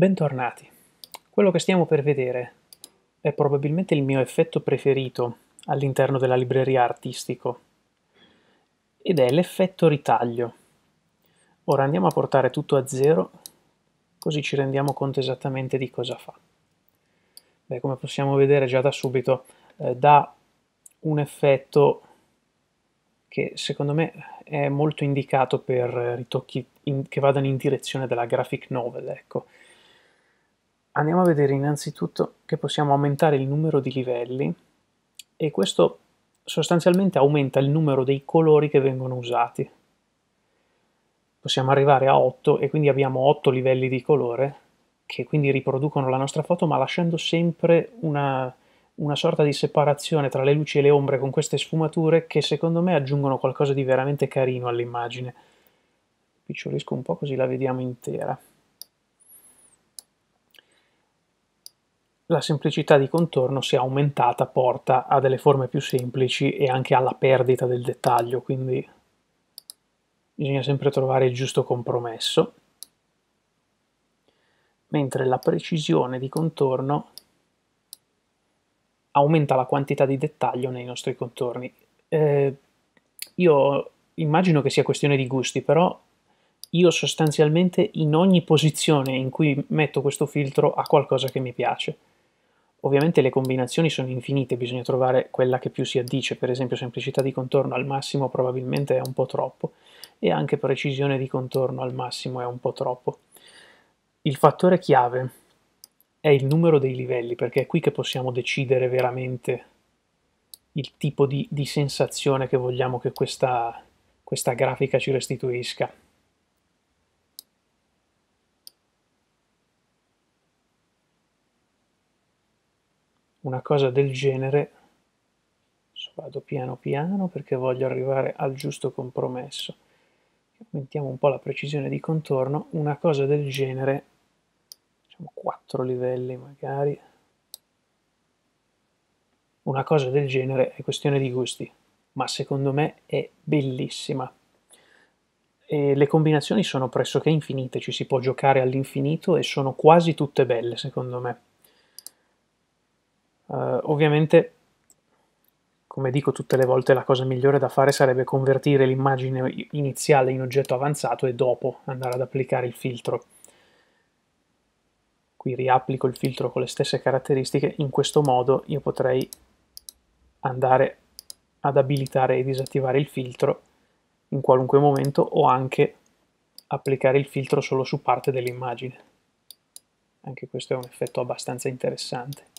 Bentornati. Quello che stiamo per vedere è probabilmente il mio effetto preferito all'interno della libreria artistico ed è l'effetto ritaglio. Ora andiamo a portare tutto a zero così ci rendiamo conto esattamente di cosa fa. Beh, come possiamo vedere già da subito eh, dà un effetto che secondo me è molto indicato per eh, ritocchi in, che vadano in direzione della graphic novel, ecco andiamo a vedere innanzitutto che possiamo aumentare il numero di livelli e questo sostanzialmente aumenta il numero dei colori che vengono usati. Possiamo arrivare a 8 e quindi abbiamo 8 livelli di colore che quindi riproducono la nostra foto ma lasciando sempre una, una sorta di separazione tra le luci e le ombre con queste sfumature che secondo me aggiungono qualcosa di veramente carino all'immagine. Picciulisco un po' così la vediamo intera. la semplicità di contorno se aumentata porta a delle forme più semplici e anche alla perdita del dettaglio, quindi bisogna sempre trovare il giusto compromesso, mentre la precisione di contorno aumenta la quantità di dettaglio nei nostri contorni. Eh, io immagino che sia questione di gusti, però io sostanzialmente in ogni posizione in cui metto questo filtro ha qualcosa che mi piace. Ovviamente le combinazioni sono infinite, bisogna trovare quella che più si addice, per esempio semplicità di contorno al massimo probabilmente è un po' troppo e anche precisione di contorno al massimo è un po' troppo. Il fattore chiave è il numero dei livelli, perché è qui che possiamo decidere veramente il tipo di, di sensazione che vogliamo che questa, questa grafica ci restituisca. una cosa del genere, adesso vado piano piano perché voglio arrivare al giusto compromesso, aumentiamo un po' la precisione di contorno, una cosa del genere, diciamo 4 livelli magari, una cosa del genere è questione di gusti, ma secondo me è bellissima. E le combinazioni sono pressoché infinite, ci si può giocare all'infinito e sono quasi tutte belle secondo me. Uh, ovviamente, come dico tutte le volte, la cosa migliore da fare sarebbe convertire l'immagine iniziale in oggetto avanzato e dopo andare ad applicare il filtro. Qui riapplico il filtro con le stesse caratteristiche, in questo modo io potrei andare ad abilitare e disattivare il filtro in qualunque momento o anche applicare il filtro solo su parte dell'immagine. Anche questo è un effetto abbastanza interessante.